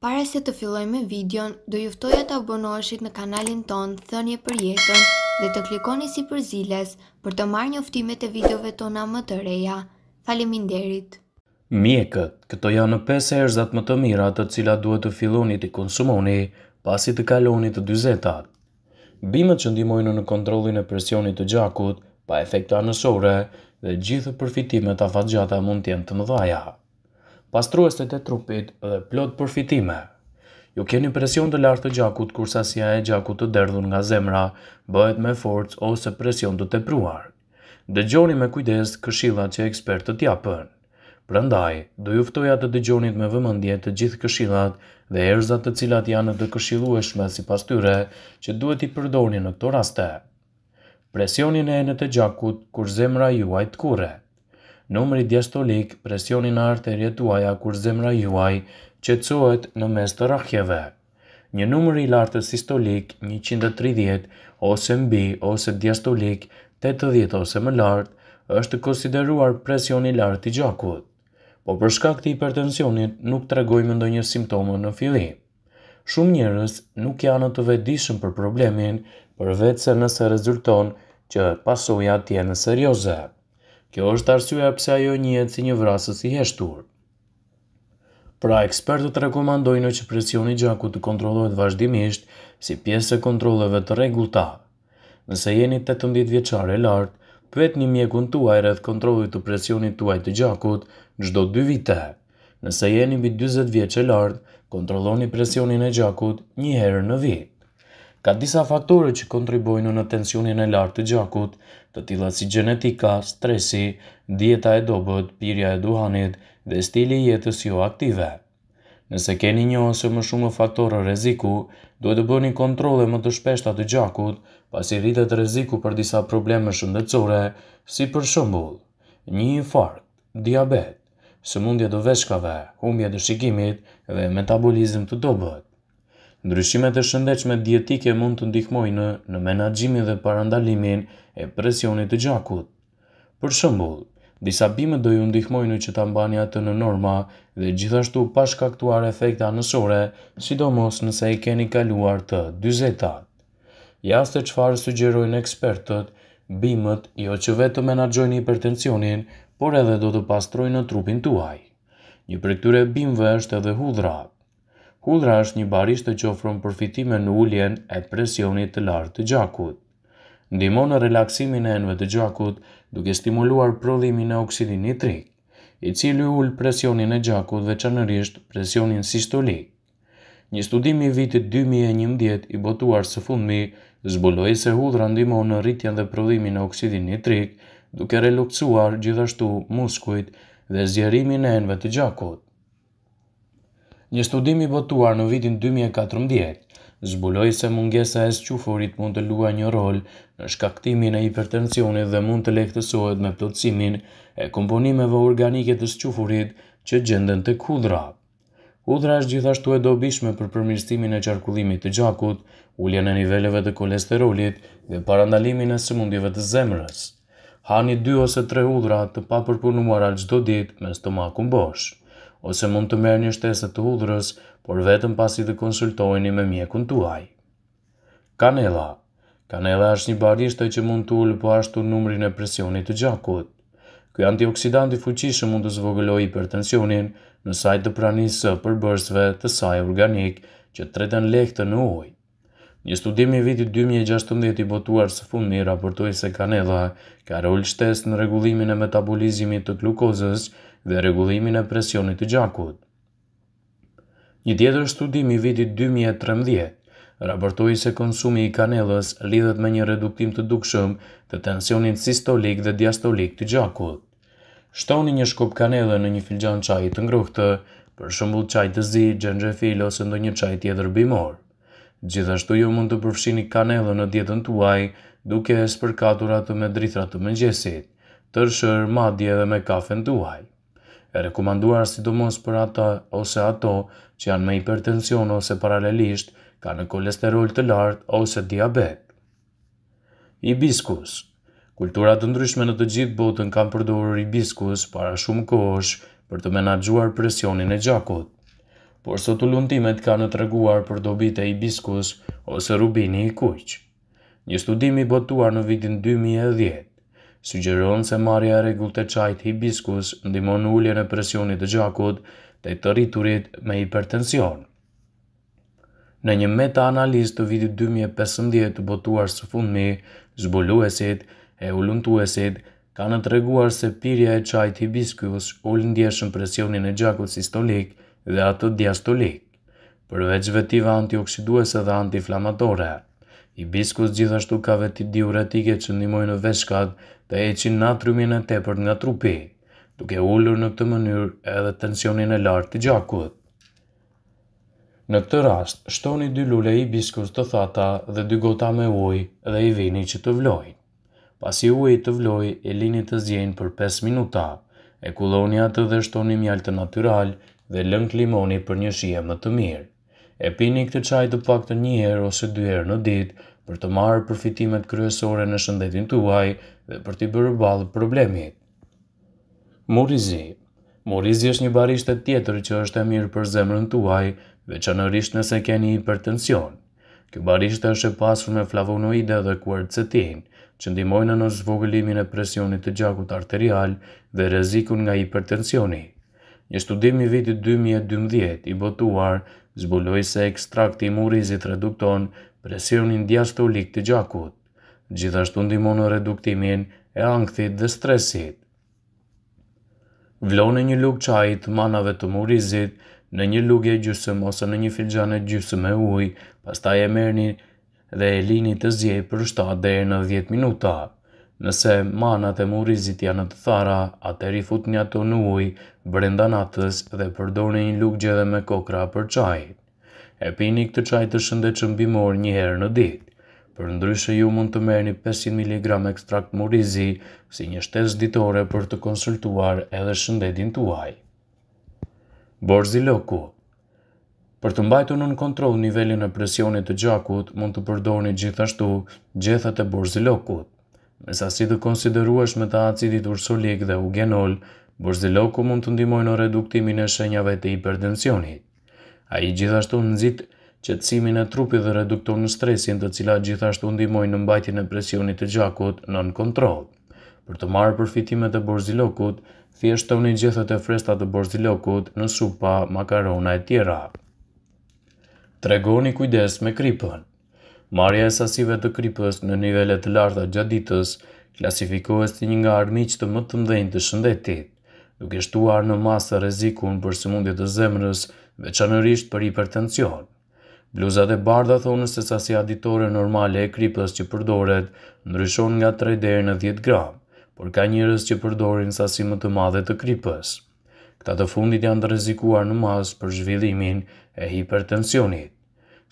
Para se të filloj me videon, do juftoja të abonoheshit në kanalin ton Thënje për jetën dhe të klikoni si për ziles për të marrë njoftimet e videove tona më të reja. Faleminderit! Mjekët, këto janë në 5 erzat më të mira të cila duhet të filloni të konsumoni pasi të kaloni të dyzetat. Bimet që ndimojnë në kontrolin e presionit të gjakut, pa efekta anësore dhe gjithë përfitimet a fatgjata mund tjenë të mëdhaja pastruestet e trupit dhe plot përfitime. Ju keni presion të lartë të gjakut kursa si e gjakut të derdhun nga zemra, bëhet me forcë ose presion të tepruar. Dëgjoni me kujdes këshilla që ekspertët të tjapën. Prandaj, do juftoja të dëgjonit me vëmëndje të gjithë këshillat dhe erzat të cilat janë të këshillueshme si pastyre tyre që duhet i përdoni në këto raste. Presionin e enë të gjakut kur zemra juaj të kure numri diastolik, presionin e arterjet tuaja kur zemra juaj qetësohet në mes të rrahjeve. Një numër i lartë sistolik 130 ose mbi ose diastolik 80 ose më lart është konsideruar presion i lartë i gjakut. Po për shkak të hipertensionit nuk ndo ndonjë simptomë në fillim. Shumë njerëz nuk janë të vetëdijshëm për problemin, përveç se nëse rezulton që pasojat janë serioze. Kjo është arsye pse ajo njihet si një vrasës i heshtur. Pra ekspertët rekomandojnë që presioni gjaku të kontrollohet vazhdimisht si pjesë e kontrolleve të rregullta. Nëse jeni 18 vjeqare e lart, pyetni mjekun tuaj rreth kontrollit të presionit tuaj të gjakut çdo 2 vite. Nëse jeni mbi 40 vjeqe e lart, kontrolloni presionin e gjakut një herë në vit ka disa faktore që kontribuojnë në tensionin e lartë të gjakut, të tila si gjenetika, stresi, dieta e dobët, pirja e duhanit dhe stili i jetës jo aktive. Nëse keni një ose më shumë faktore reziku, duhet të bëni kontrole më të shpeshta të gjakut, pasi rritet reziku për disa probleme shëndetësore, si për shëmbull, një infarkt, diabet, sëmundje dhe veshkave, humje dhe shikimit dhe metabolizm të dobët. Ndryshimet e shëndechme dietike mund të ndihmojnë në menagjimin dhe parandalimin e presionit të gjakut. Për shëmbull, disa bime do ju ndihmojnë që të mbani atë në norma dhe gjithashtu pashkaktuar efekta anësore, sidomos nëse i keni kaluar të dyzetat. Jasë të qfarë sugjerojnë ekspertët, bimët jo që vetë menagjojnë hipertensionin, por edhe do të pastrojnë në trupin tuaj. Një për këtyre bimve është edhe hudrat hudra është një barisht që ofron përfitime në ulljen e presionit të lartë të gjakut. Ndimo në relaksimin e enve të gjakut duke stimuluar prodhimin e oksidin nitrik, i cili ullë presionin e gjakut veçanërisht presionin sistolik. Një studimi vitit 2011 i botuar së fundmi zbuloi se hudra ndimo në rritjen dhe prodhimin e oksidin nitrik duke reluksuar gjithashtu muskujt dhe zjerimin e enve të gjakut. Një studimi botuar në vitin 2014 zbuloi se mungesa e squfurit mund të luajë një rol në shkaktimin e hipertensionit dhe mund të lehtësohet me plotësimin e komponimeve organike të squfurit që gjenden tek hudhra. Hudhra është gjithashtu e dobishme për përmirësimin e qarkullimit të gjakut, uljen e niveleve të kolesterolit dhe parandalimin e sëmundjeve të zemrës. Hani 2 ose 3 hudhra të papërpunuara çdo ditë me stomakun bosh ose mund të merë një shtesë të hudrës, por vetëm pasi të konsultojni me mjekun tuaj. Kanela Kanela është një barishtë që mund të ullë po ashtu numrin e presionit të gjakut. Ky antioksidant i fuqishëm mund të zvogëlojë hipertensionin në saj të pranisë për përbërësve të saj organik që tretën lehtë në ujë. Një studim i vitit 2016 i botuar së fundi raportoi se kanella ka rol shtesë në rregullimin e metabolizmit të glukozës, dhe regullimin e presionit të gjakut. Një tjetër studim i vitit 2013 raportoi se konsumi i kanellës lidhet me një reduktim të dukshëm të tensionit sistolik dhe diastolik të gjakut. Shtoni një shkup kanellë në një filxhan çaji të ngrohtë, për shembull çaj të zi, xhenxhefil ose ndonjë çaj tjetër bimor. Gjithashtu ju mund të përfshini kanellën në dietën tuaj duke e spërkatur atë me drithra të mëngjesit, tërshër, madje edhe me kafen tuaj e rekomanduar sidomos për ata ose ato që janë me hipertension ose paralelisht ka në kolesterol të lartë ose diabet. Ibiskus Kultura të ndryshme në të gjithë botën kanë përdorur ibiskus para shumë kohësh për të menaxhuar presionin e gjakut. Por sot ulëntimet kanë treguar për dobit e ibiskus ose rubini i kuq. Një studim i botuar në vitin 2010 sugjeron se marja e regull të qajt hibiskus ndimon ullje në presionit të gjakut të të rriturit me hipertension. Në një meta analist të vitit 2015 të botuar së fundmi, zbuluesit e ullumtuesit kanë të reguar se pirja e qajt hibiskus ullë ndjeshën presionin e gjakut sistolik dhe atë diastolik, përveç vetive antioksiduese dhe antiflamatore. Ibiskus gjithashtu ka veti diuretike që ndimojnë në veshkat të eqin natriumin e tepër nga trupi, duke ullur në këtë mënyrë edhe tensionin e lartë të gjakut. Në këtë rast, shtoni dy lule i biskus të thata dhe dy gota me uj dhe i vini që të vlojnë. Pas i uj të vloj, e lini të zjenë për 5 minuta, e kuloni atë dhe shtoni mjaltë natural dhe lënk limoni për një shie më të mirë e pini këtë çaj të paktën një herë ose dy herë në ditë për të marrë përfitimet kryesore në shëndetin tuaj dhe për t'i bërë ballë problemit. Murizi Murizi është një barishtet tjetër që është e mirë për zemrën tuaj, veçanërisht nëse keni hipertension. Kjo barishtet është e pasur me flavonoide dhe kuercetin, që ndimojnë në zvogëlimin e presionit të gjakut arterial dhe rezikun nga hipertensioni. Një studim i vitit 2012 i botuar zbuloj se ekstrakti i murizit redukton presionin diastolik të gjakut. Gjithashtu ndimonë reduktimin e angthit dhe stresit. Vlo në një lug qajit, manave të murizit, në një lug e gjysëm ose në një filgjane gjysëm e uj, pas e merni dhe e lini të zjej për 7 dhe e në 10 minuta. Nëse manat e murizit janë të thara, atër i fut një ato në ujë, brenda natës dhe përdoni një lukë gjedhe me kokra për qajit. E pini këtë qaj të shëndet që mbimor një herë në ditë. Për ndryshë ju mund të merë një 500 mg ekstrakt murizi si një shtes ditore për të konsultuar edhe shëndetin tuaj. Borzi loku Për të mbajtu nën kontrol nivelin e presionit të gjakut, mund të përdoni gjithashtu gjethet e borzi lokut me si të konsideruash me të acidit ursolik dhe ugenol, burziloku mund të ndimoj në reduktimin e shenjave të hipertensionit. A i gjithashtu nëzit qëtësimin e trupi dhe redukton në stresin të cila gjithashtu ndimoj në mbajtjen e presionit të gjakut në në kontrol. Për të marë përfitimet e borzilokut, thjesht të një gjithët e fresta të borzilokut në supa, makarona e tjera. Tregoni kujdes me kripën. Marja e sasive të kripës në nivele të larta gjaditës klasifikohet si një nga armiqë të më të mdhenjë të shëndetit, duke shtuar në masë rezikun për sëmundje të zemrës veçanërisht për hipertension. Bluzat e barda thonë se sasi aditore normale e kripës që përdoret ndryshon nga 3 deri në 10 gram, por ka njërës që përdorin sasi më të madhe të kripës. Këta të fundit janë të rezikuar në masë për zhvillimin e hipertensionit.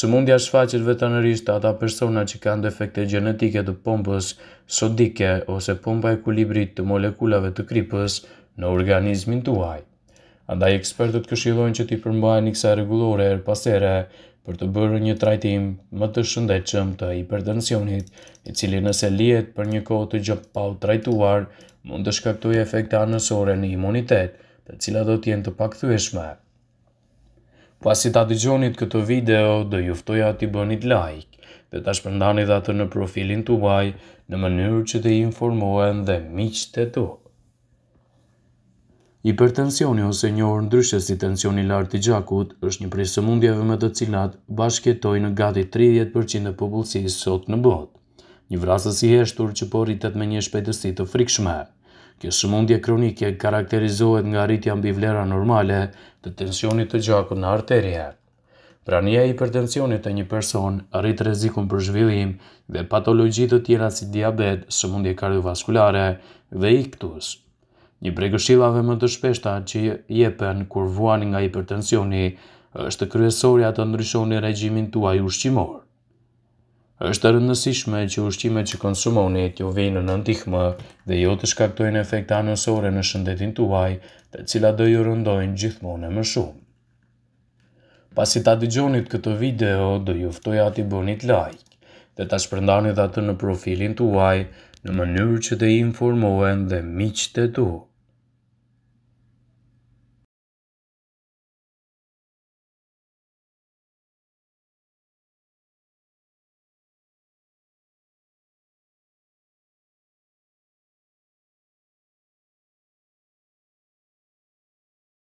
Së mundja shfaqet vetanërisht ata persona që kanë defekte genetike të pompës sodike ose pompa e kulibrit të molekulave të kripës në organizmin tuaj. Andaj ekspertët këshilojnë që t'i përmbaj një kësa regulore e er pasere për të bërë një trajtim më të shëndechëm të hipertensionit, i cili nëse lijet për një kohë të pa u trajtuar, mund të shkaktuj efekte anësore në imunitet, të cila do t'jen të pakthueshme. Pasi ta të gjonit këtë video, dhe juftoj t'i bënit like, dhe ta shpërndani dhe atë në profilin të uaj, në mënyrë që të informohen dhe miqë të tu. Hipertensioni ose një orë ndryshë si tensioni lartë të gjakut, është një prisë mundjeve me të cilat bashketoj në gati 30% e popullësisë sot në botë. Një vrasës i heshtur që porritet me një shpetësit të frikshme. Kjo mundje kronike karakterizohet nga rritja mbi vlera normale të tensionit të gjakut në arterie. Prania e hipertensionit të një person rrit rrezikun për zhvillim dhe patologji të tjera si diabet, sëmundje kardiovaskulare dhe iktus. Një prej më të shpeshta që jepen kur vuani nga hipertensioni është kryesorja të ndryshoni regjimin tuaj ushqimor është rëndësishme që ushqimet që konsumoni t'ju vinë në ndihmë dhe jo të shkaktojnë efekt anësore në shëndetin tuaj, të cila do ju rëndojnë gjithmonë më shumë. Pasi ta dëgjonit këtë video, do ju ftoj ati bënit like dhe ta shpërndanit atë në profilin tuaj në mënyrë që të informohen dhe miqët e tuaj.